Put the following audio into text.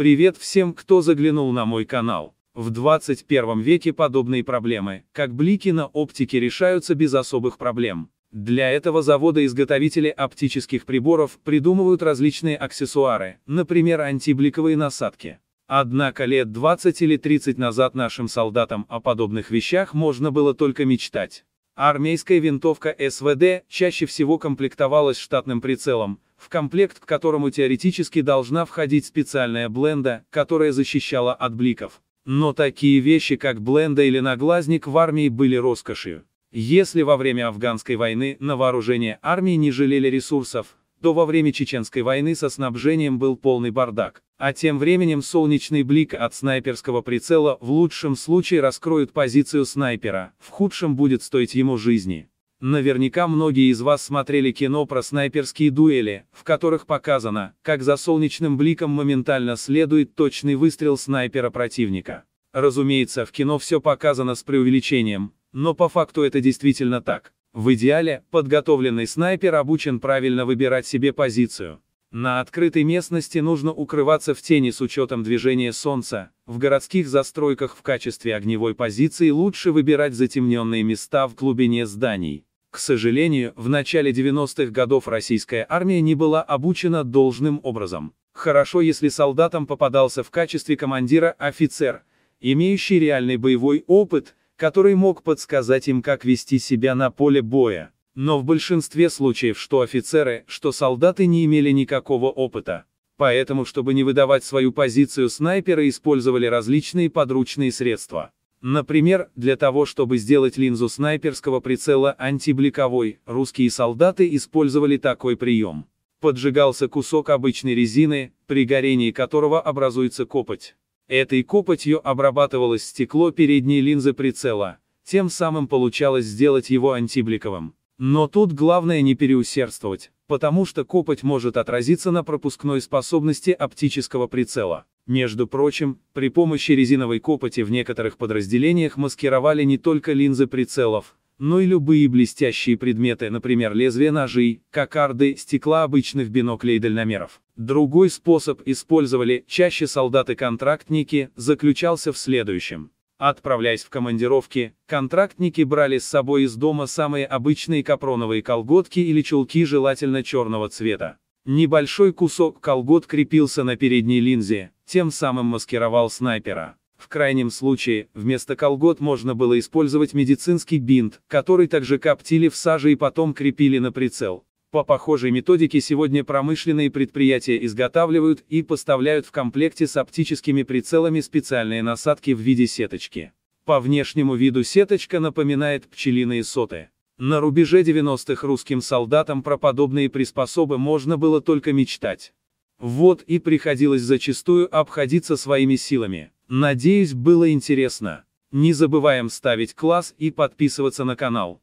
Привет всем, кто заглянул на мой канал. В 21 веке подобные проблемы, как блики на оптике, решаются без особых проблем. Для этого заводы-изготовители оптических приборов придумывают различные аксессуары, например, антибликовые насадки. Однако лет 20 или 30 назад нашим солдатам о подобных вещах можно было только мечтать армейская винтовка СВД чаще всего комплектовалась штатным прицелом, в комплект к которому теоретически должна входить специальная бленда, которая защищала от бликов. Но такие вещи, как бленда или наглазник в армии были роскошью. Если во время афганской войны на вооружение армии не жалели ресурсов, то во время Чеченской войны со снабжением был полный бардак. А тем временем солнечный блик от снайперского прицела в лучшем случае раскроет позицию снайпера, в худшем будет стоить ему жизни. Наверняка многие из вас смотрели кино про снайперские дуэли, в которых показано, как за солнечным бликом моментально следует точный выстрел снайпера противника. Разумеется, в кино все показано с преувеличением, но по факту это действительно так. В идеале, подготовленный снайпер обучен правильно выбирать себе позицию. На открытой местности нужно укрываться в тени с учетом движения солнца, в городских застройках в качестве огневой позиции лучше выбирать затемненные места в глубине зданий. К сожалению, в начале 90-х годов российская армия не была обучена должным образом. Хорошо, если солдатам попадался в качестве командира офицер, имеющий реальный боевой опыт, который мог подсказать им, как вести себя на поле боя. Но в большинстве случаев что офицеры, что солдаты не имели никакого опыта. Поэтому, чтобы не выдавать свою позицию, снайперы использовали различные подручные средства. Например, для того, чтобы сделать линзу снайперского прицела антибликовой, русские солдаты использовали такой прием. Поджигался кусок обычной резины, при горении которого образуется копоть. Этой копотью обрабатывалось стекло передней линзы прицела, тем самым получалось сделать его антибликовым. Но тут главное не переусердствовать, потому что копоть может отразиться на пропускной способности оптического прицела. Между прочим, при помощи резиновой копоти в некоторых подразделениях маскировали не только линзы прицелов, но и любые блестящие предметы, например, лезвия ножей, кокарды, стекла обычных биноклей дальномеров. Другой способ использовали чаще солдаты-контрактники, заключался в следующем. Отправляясь в командировки, контрактники брали с собой из дома самые обычные капроновые колготки или чулки желательно черного цвета. Небольшой кусок колгот крепился на передней линзе, тем самым маскировал снайпера. В крайнем случае, вместо колгот можно было использовать медицинский бинт, который также коптили в саже и потом крепили на прицел. По похожей методике сегодня промышленные предприятия изготавливают и поставляют в комплекте с оптическими прицелами специальные насадки в виде сеточки. По внешнему виду сеточка напоминает пчелиные соты. На рубеже 90-х русским солдатам про подобные приспособы можно было только мечтать. Вот и приходилось зачастую обходиться своими силами. Надеюсь, было интересно. Не забываем ставить класс и подписываться на канал.